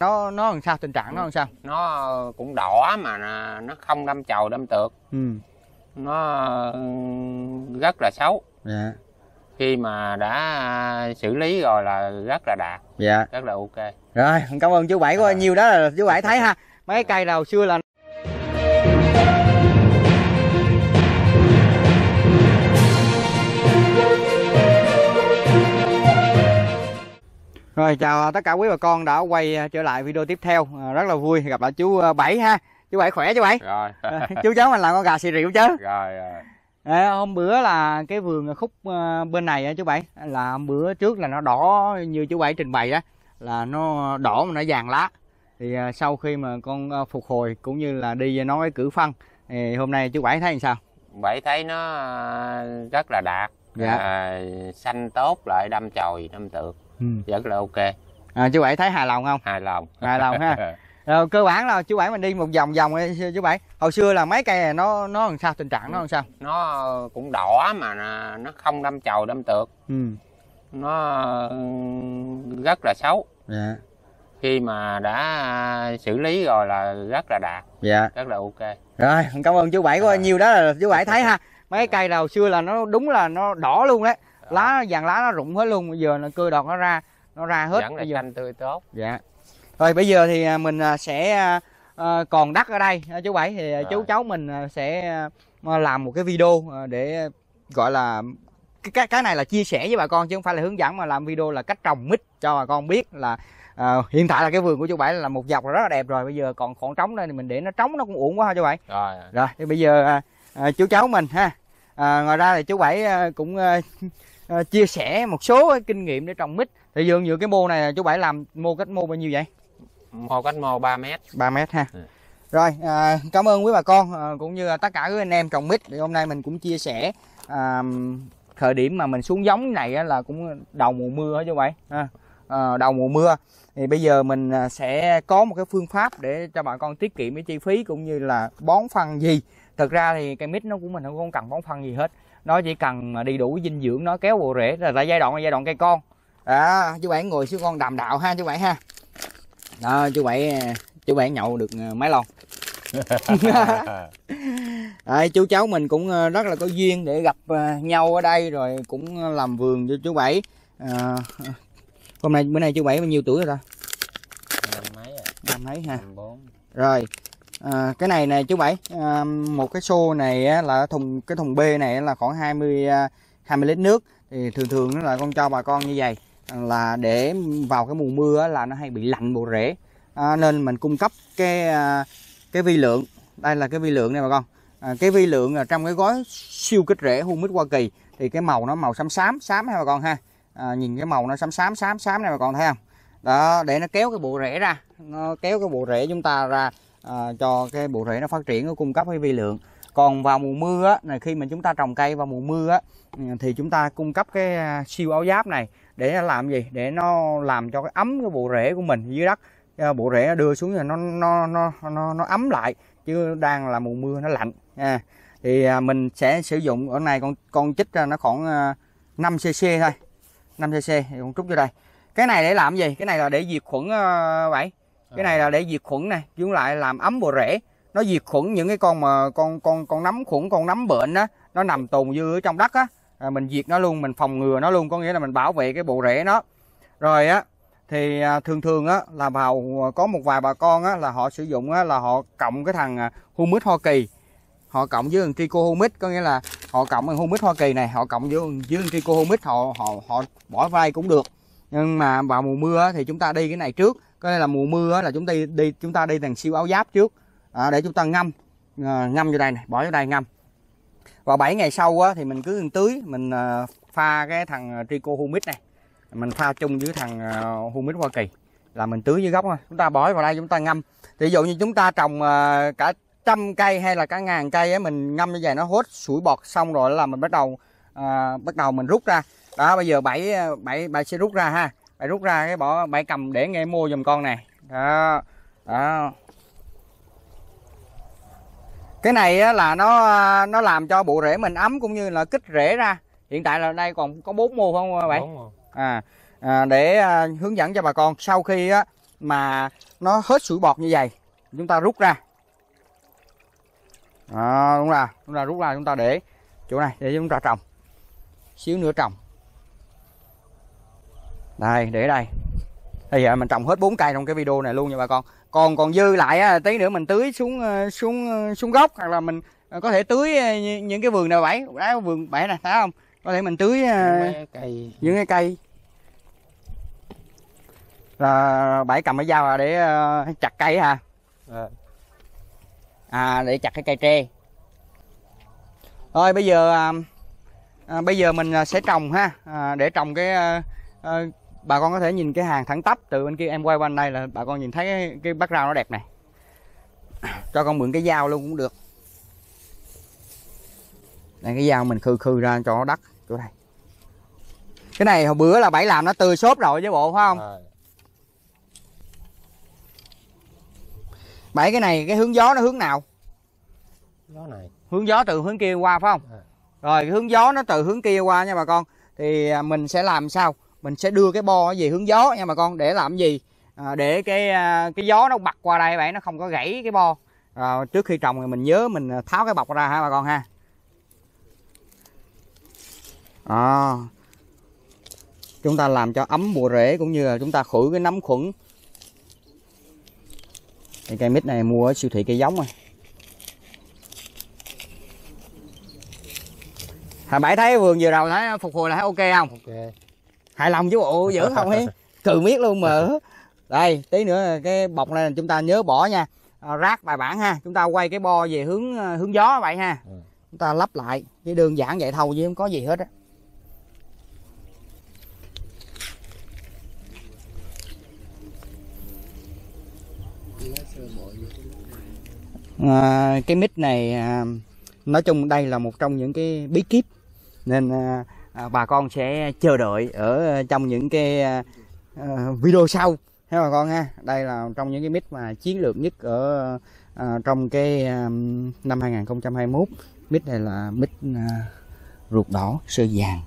nó nó làm sao tình trạng nó làm sao nó cũng đỏ mà nó không đâm chầu đâm tược ừ. nó rất là xấu dạ. khi mà đã xử lý rồi là rất là đạt dạ. rất là ok rồi cảm ơn chú bảy có à. nhiều đó là chú bảy thấy ha mấy cây đầu xưa là Rồi chào tất cả quý bà con đã quay à, trở lại video tiếp theo à, Rất là vui gặp lại chú à, Bảy ha Chú Bảy khỏe chú Bảy Rồi Chú cháu mình làm con gà xì rượu chứ Rồi rồi à, Hôm bữa là cái vườn khúc bên này chú Bảy Là hôm bữa trước là nó đỏ như chú Bảy trình bày đó Là nó đỏ mà nó vàng lá Thì sau khi mà con phục hồi cũng như là đi nói cử phân Thì hôm nay chú Bảy thấy làm sao Bảy thấy nó rất là đạt dạ. à, xanh tốt lại đâm chồi đâm tược ừ. rất là ok à, chú bảy thấy hài lòng không hài lòng hài lòng ha rồi, ờ, cơ bản là chú bảy mình đi một vòng vòng chú bảy hồi xưa là mấy cây này nó nó làm sao tình trạng nó làm sao nó cũng đỏ mà nó không đâm chồi đâm tược ừ. nó rất là xấu dạ. khi mà đã xử lý rồi là rất là đạt dạ. rất là ok rồi cảm ơn chú bảy có à. Ờ. nhiều đó là chú bảy thấy ha mấy cây đầu xưa là nó đúng là nó đỏ luôn đấy lá vàng lá nó rụng hết luôn bây giờ nó cưa đọt nó ra nó ra hết Vẫn bây giờ tươi tốt dạ rồi bây giờ thì à, mình à, sẽ à, còn đất ở đây chú bảy thì à. chú cháu mình sẽ làm một cái video để gọi là cái cái này là chia sẻ với bà con chứ không phải là hướng dẫn mà làm video là cách trồng mít cho bà con biết là à, hiện tại là cái vườn của chú bảy là một dọc là rất là đẹp rồi bây giờ còn khoảng trống đây thì mình để nó trống nó cũng uổng quá ha chú bảy rồi rồi thì bây giờ à, chú cháu mình ha à, ngoài ra thì chú bảy à, cũng à, à, chia sẻ một số kinh nghiệm để trồng mít thì dường như cái mô này chú bảy làm mô cách mô bao nhiêu vậy mô cách mô 3 mét 3 mét ha ừ. rồi à, cảm ơn quý bà con à, cũng như tất cả các anh em trồng mít thì hôm nay mình cũng chia sẻ à, thời điểm mà mình xuống giống này là cũng đầu mùa mưa hết chú bảy ha. Ờ, đầu mùa mưa thì bây giờ mình ờ, sẽ có một cái phương pháp để cho bà con tiết kiệm cái chi phí cũng như là bón phân gì thực ra thì cây mít nó của mình không cần bón phân gì hết nó chỉ cần ờ, đi đủ dinh dưỡng nó kéo bộ rễ là, là giai đoạn là giai đoạn cây con à, chú bảy ngồi xuống con đàm đạo ha chú bảy ha đó chú bảy chú bảy nhậu được mấy lon à, chú cháu mình cũng rất là có duyên để gặp nhau ở đây rồi cũng làm vườn cho chú bảy à, hôm nay bữa nay chú bảy bao nhiêu tuổi rồi ta năm mấy rồi. À? năm mấy ha rồi à, cái này nè chú bảy à, một cái xô này á, là thùng cái thùng b này là khoảng 20 à, mươi lít nước thì thường thường nó là con cho bà con như vậy là để vào cái mùa mưa á, là nó hay bị lạnh bộ rễ à, nên mình cung cấp cái à, cái vi lượng đây là cái vi lượng này bà con à, cái vi lượng là trong cái gói siêu kích rễ humic hoa kỳ thì cái màu nó màu xám xám xám ha bà con ha à, nhìn cái màu nó xám xám xám xám này mà còn thấy không đó để nó kéo cái bộ rễ ra nó kéo cái bộ rễ chúng ta ra à, cho cái bộ rễ nó phát triển nó cung cấp cái vi lượng còn vào mùa mưa á, này khi mà chúng ta trồng cây vào mùa mưa á, ừ, thì chúng ta cung cấp cái à, siêu áo giáp này để làm gì để nó làm cho cái ấm cái bộ rễ của mình dưới đất ờ, bộ rễ nó đưa xuống là nó nó nó nó nó ấm lại chứ đang là mùa mưa nó lạnh à, thì à, mình sẽ sử dụng ở này con con chích ra nó khoảng 5 à, cc thôi 5cc cũng trút vô đây cái này để làm gì cái này là để diệt khuẩn ờ, vậy cái này à. là để diệt khuẩn này chúng lại làm ấm bộ rễ nó diệt khuẩn những cái con mà con con con nấm khuẩn con nấm bệnh á nó nằm tồn dư ở trong đất á à, mình diệt nó luôn mình phòng ngừa nó luôn có nghĩa là mình bảo vệ cái bộ rễ nó rồi á thì à, thường thường á là vào à, có một vài bà con á là họ sử dụng á là họ cộng cái thằng humic Hoa Kỳ họ cộng với thằng humic có nghĩa là họ cộng thằng humic hoa kỳ này họ cộng với với thằng humic họ họ họ bỏ vai cũng được nhưng mà vào mùa mưa thì chúng ta đi cái này trước có nghĩa là mùa mưa là chúng ta đi chúng ta đi thằng siêu áo giáp trước à, để chúng ta ngâm à, ngâm vô đây này bỏ vô đây ngâm và 7 ngày sau á, thì mình cứ tưới mình à, pha cái thằng trico humic này mình pha chung với thằng à, humic hoa kỳ là mình tưới dưới gốc thôi chúng ta bỏ vào đây chúng ta ngâm thì ví dụ như chúng ta trồng cả trăm cây hay là cả ngàn cây ấy, mình ngâm như vậy nó hốt sủi bọt xong rồi là mình bắt đầu à, bắt đầu mình rút ra đó bây giờ bảy à, bảy bảy sẽ rút ra ha bảy rút ra cái bỏ bảy cầm để nghe mua dùm con này đó đó cái này á, là nó à, nó làm cho bộ rễ mình ấm cũng như là kích rễ ra hiện tại là đây còn có bốn mô không vậy à, à để à, hướng dẫn cho bà con sau khi á mà nó hết sủi bọt như vậy chúng ta rút ra à, đúng là chúng ta rút ra chúng ta để chỗ này để chúng ta trồng xíu nữa trồng đây để đây bây giờ mình trồng hết bốn cây trong cái video này luôn nha bà con còn còn dư lại á, tí nữa mình tưới xuống ờ, xuống ờ, xuống gốc hoặc là mình có thể tưới những cái vườn nào bẫy đó vườn bẫy này thấy không có thể mình tưới cây. những cái cây là bảy cầm cái dao à, để chặt cây ha dạ à, để chặt cái cây tre rồi bây giờ à, à, bây giờ mình à, sẽ trồng ha à, để trồng cái à, à, bà con có thể nhìn cái hàng thẳng tắp từ bên kia em quay qua bên đây là bà con nhìn thấy cái, cái bát rau nó đẹp này cho con mượn cái dao luôn cũng được đây cái dao mình khư khư ra cho nó đắt chỗ này cái này hồi bữa là bảy làm nó tươi xốp rồi với bộ phải không à. bảy cái này cái hướng gió nó hướng nào gió này hướng gió từ hướng kia qua phải không à. rồi hướng gió nó từ hướng kia qua nha bà con thì à, mình sẽ làm sao mình sẽ đưa cái bo về hướng gió nha bà con để làm gì à, để cái à, cái gió nó bật qua đây vậy nó không có gãy cái bo à, trước khi trồng thì mình nhớ mình à, tháo cái bọc ra ha bà con ha à, chúng ta làm cho ấm bùa rễ cũng như là chúng ta khử cái nấm khuẩn cái cây mít này mua ở siêu thị cây giống rồi Bảy thấy vườn vừa đầu thấy phục hồi lại ok không ok hài lòng chứ bộ dữ không ấy cừ miết luôn mà đây tí nữa cái bọc này chúng ta nhớ bỏ nha à, rác bài bản ha chúng ta quay cái bo về hướng à, hướng gió vậy ha ừ. chúng ta lắp lại cái đơn giản vậy thôi chứ không có gì hết á à, cái mít này à, nói chung đây là một trong những cái bí kíp nên à, à, bà con sẽ chờ đợi ở trong những cái à, à video sau thấy bà con ha đây là trong những cái mít mà chiến lược nhất ở à, trong cái à, năm 2021 mít này là mít à, ruột đỏ sơ vàng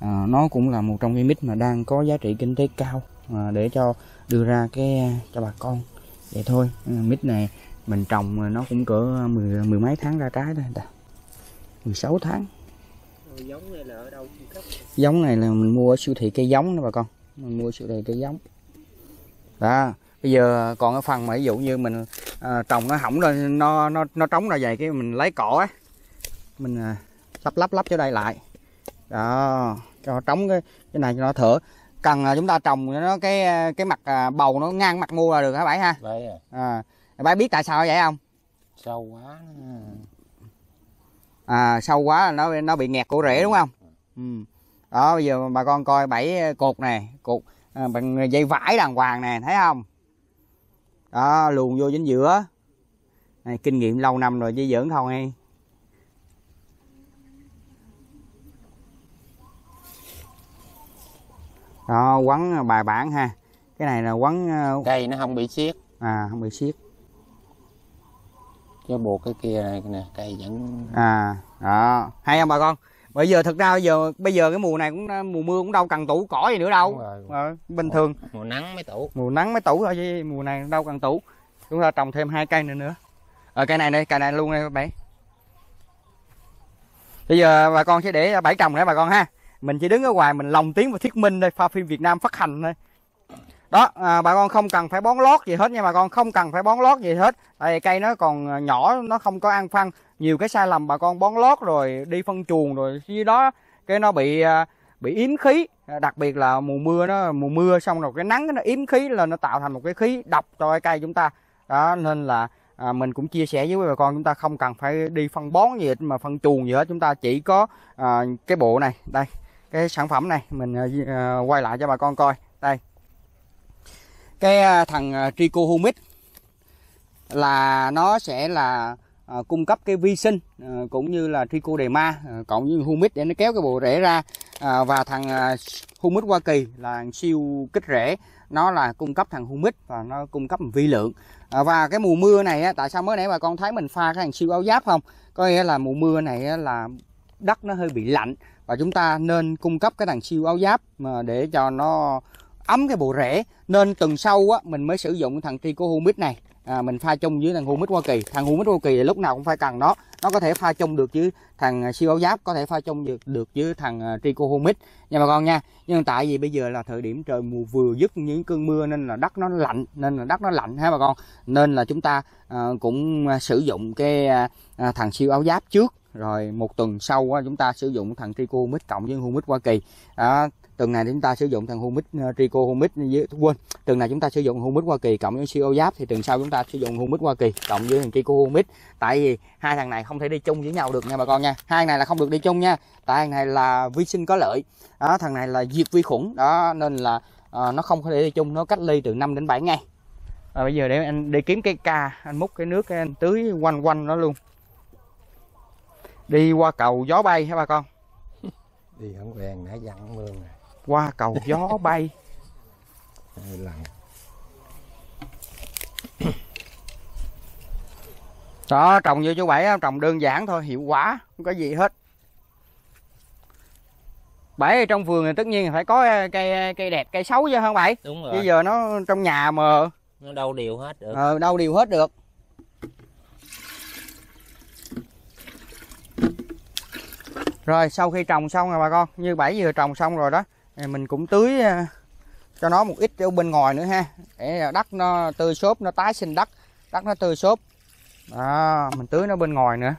à, nó cũng là một trong những mít mà đang có giá trị kinh tế cao à, để cho đưa ra cái à, cho bà con vậy thôi à, mít này mình trồng nó cũng cỡ ờ, mười, mười mấy tháng ra trái đây ta 16 tháng giống này là ở đâu giống này là mình mua ở siêu thị cây giống đó bà con mình mua siêu thị cây giống đó bây giờ còn cái phần mà ví dụ như mình à, trồng nó hỏng rồi nó nó nó trống ra vậy cái mình lấy cỏ á mình à, lắp lắp lắp cho đây lại đó cho trống cái cái này cho nó thở cần chúng ta trồng nó cái cái mặt bầu nó ngang mặt mua là được hả bảy ha Đấy à. À, bác biết tại sao vậy không sâu quá à, sâu quá là nó nó bị nghẹt cổ rễ đúng không ừ. đó bây giờ bà con coi bảy cột này cột à, bằng dây vải đàng hoàng nè thấy không đó luồn vô chính giữa này, kinh nghiệm lâu năm rồi chứ giỡn không hay đó quấn bài bản ha cái này là quấn à, cây nó không bị siết à không bị siết cái buộc cái kia này nè cây vẫn à đó hay không bà con bây giờ thật ra bây giờ bây giờ cái mùa này cũng mùa mưa cũng đâu cần tủ cỏ gì nữa đâu Đúng rồi. Ờ, bình thường mùa nắng mới tủ mùa nắng mới tủ thôi chứ mùa này đâu cần tủ chúng ta trồng thêm hai cây nữa nữa ở ờ, cây này đây cây này luôn đây các bạn bây giờ bà con sẽ để bãi trồng đấy bà con ha mình chỉ đứng ở ngoài mình lồng tiếng và thuyết minh đây pha phim việt nam phát hành thôi đó à, bà con không cần phải bón lót gì hết nha bà con không cần phải bón lót gì hết tại cây nó còn nhỏ nó không có ăn phân nhiều cái sai lầm bà con bón lót rồi đi phân chuồng rồi khi đó cái nó bị à, bị yếm khí đặc biệt là mùa mưa nó mùa mưa xong rồi cái nắng nó yếm khí lên nó tạo thành một cái khí độc cho cái cây chúng ta đó nên là à, mình cũng chia sẻ với bà con chúng ta không cần phải đi phân bón gì hết mà phân chuồng gì hết chúng ta chỉ có à, cái bộ này đây cái sản phẩm này mình à, à quay lại cho bà con coi đây cái à, thằng à, trichohumic là nó sẽ là à, cung cấp cái vi sinh à, cũng như là trichodema à, cộng với humic để nó kéo cái bộ rễ ra à, và thằng à, humic Hoa Kỳ là siêu kích rễ nó là cung cấp thằng humic và nó cung cấp vi lượng à, và cái mùa mưa này á, tại sao mới nãy bà con thấy mình pha cái thằng siêu áo giáp không có nghĩa là mùa mưa này á, là đất nó hơi bị lạnh và chúng ta nên cung cấp cái thằng siêu áo giáp mà để cho nó ấm cái bộ rễ nên tuần sau á, mình mới sử dụng thằng trichohumic này à, mình pha chung với thằng humic hoa kỳ thằng humic hoa kỳ lúc nào cũng phải cần nó nó có thể pha chung được với thằng siêu áo giáp có thể pha chung được được với thằng à, trichohumic nha bà con nha nhưng tại vì bây giờ là thời điểm trời mùa vừa dứt những cơn mưa nên là đất nó lạnh nên là đất nó lạnh ha bà con nên là chúng ta à, cũng à, sử dụng cái à, à, thằng siêu áo giáp trước rồi một tuần sau á, chúng ta sử dụng thằng trichohumic cộng với humic hoa kỳ à, tuần này chúng ta sử dụng thằng humic ờ, trico humic với quên tuần này chúng ta sử dụng humic hoa kỳ cộng với co giáp thì tuần sau chúng ta sử dụng humic hoa kỳ cộng với thằng trico humic tại vì hai thằng này không thể đi chung với nhau được nha bà con nha hai này là không được đi chung nha tại thằng này là vi sinh có lợi đó thằng này là diệt vi khuẩn đó nên là à, nó không có thể đi chung nó cách ly từ 5 đến 7 ngày à, bây giờ để anh đi kiếm cái ca anh múc cái nước anh tưới quanh quanh nó luôn đi qua cầu gió bay hả bà con đi không quen nãy dặn mưa rồi qua cầu gió bay đó trồng như chú bảy trồng đơn giản thôi hiệu quả không có gì hết Bảy trong vườn thì tất nhiên phải có ờ, cây ờ, cây đẹp cây xấu chứ không bảy đúng rồi bây giờ nó trong nhà mà nó đâu điều hết được ờ đâu điều hết được rồi sau khi trồng xong rồi bà con như bảy vừa trồng xong rồi đó mình cũng tưới à, cho nó một ít ở bên ngoài nữa ha để đất nó tươi xốp nó tái sinh đất đất nó tươi xốp à, mình tưới nó bên ngoài nữa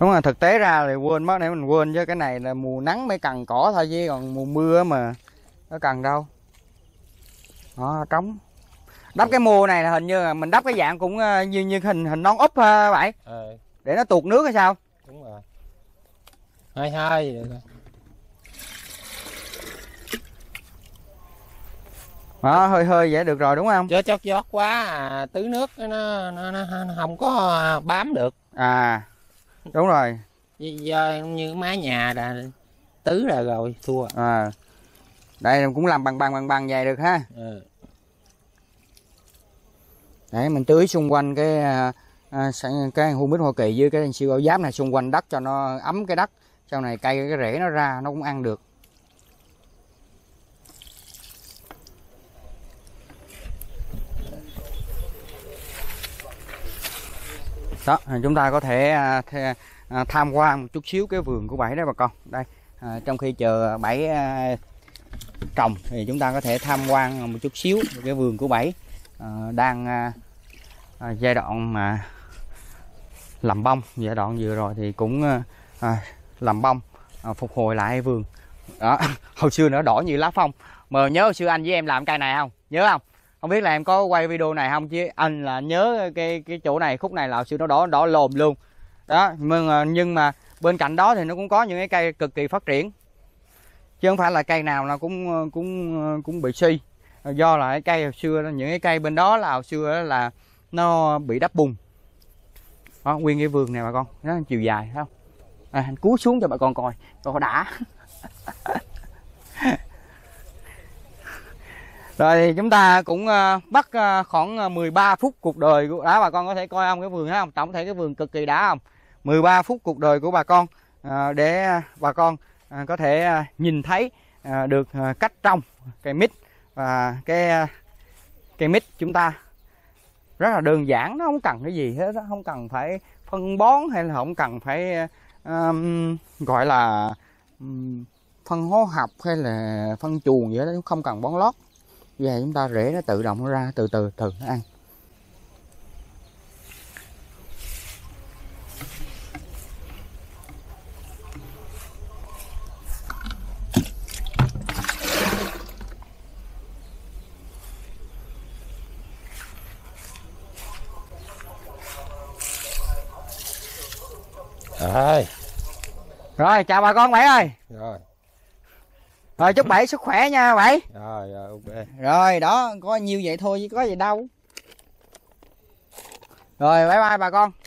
đúng là thực tế ra thì quên mất nãy mình quên chứ cái này là mùa nắng mới cần cỏ thôi chứ còn mùa mưa mà nó cần đâu nó trống đắp cái mô này là hình như là mình đắp cái dạng cũng ờ, như như hình hình non úp ờ, vậy ừ. để nó tuột nước hay sao đúng rồi hai hai đó, hơi hơi vậy được rồi đúng không chứ chót chót quá à, tứ nước nó, nó, nó, nó không có bám được à đúng rồi giờ như mái nhà là tứ là rồi thua à đây cũng làm bằng bằng bằng bằng vậy được ha ừ đấy mình tưới xung quanh cái à, à, cái humic hoa kỳ với cái siêu ảo giáp này xung quanh đất cho nó ấm cái đất sau này cây cái rễ nó ra nó cũng ăn được đó chúng ta có thể à, tham quan một chút xíu cái vườn của bảy đấy bà con đây à, trong khi chờ bảy à, trồng thì chúng ta có thể tham quan một chút xíu cái vườn của bảy Ờ, đang ờ, ờ, giai đoạn mà làm bông giai đoạn vừa rồi thì cũng làm bông phục hồi lại vườn đó. hồi xưa nó đỏ như lá phong mà nhớ hồi xưa anh với em làm cây này không nhớ không không biết là em có quay video này không chứ anh là nhớ cái cái chỗ này khúc này là hồi xưa nó đỏ đỏ lồm luôn đó nhưng nhưng mà bên cạnh đó thì nó cũng có những cái cây cực kỳ phát triển chứ không phải là cây nào nó cũng cũng cũng bị suy si do là cái cây hồi xưa những cái cây bên đó là hồi xưa là nó bị đắp bùn đó, nguyên cái vườn này bà con nó chiều dài thấy không à, cúi xuống cho bà con coi coi đã rồi thì chúng ta cũng ờ, bắt ờ, khoảng 13 ờ, phút cuộc đời của đá bà con có thể coi ông cái vườn thấy không tổng thể cái vườn cực kỳ đá không 13 phút cuộc đời của bà con để bà con có thể nhìn thấy được cách trong cây mít và cái cây mít chúng ta rất là đơn giản nó không cần cái gì hết đó. không cần phải phân bón hay là không cần phải um, gọi là um, phân hóa học hay là phân chuồng gì đó không cần bón lót về chúng ta rễ nó tự động nó ra từ từ từ nó ăn Rồi. Rồi chào bà con Bảy ơi. Rồi. Rồi chúc Bảy sức khỏe nha Bảy. Rồi rồi ok. Rồi đó, có nhiêu vậy thôi chứ có gì đâu. Rồi bye bye bà con.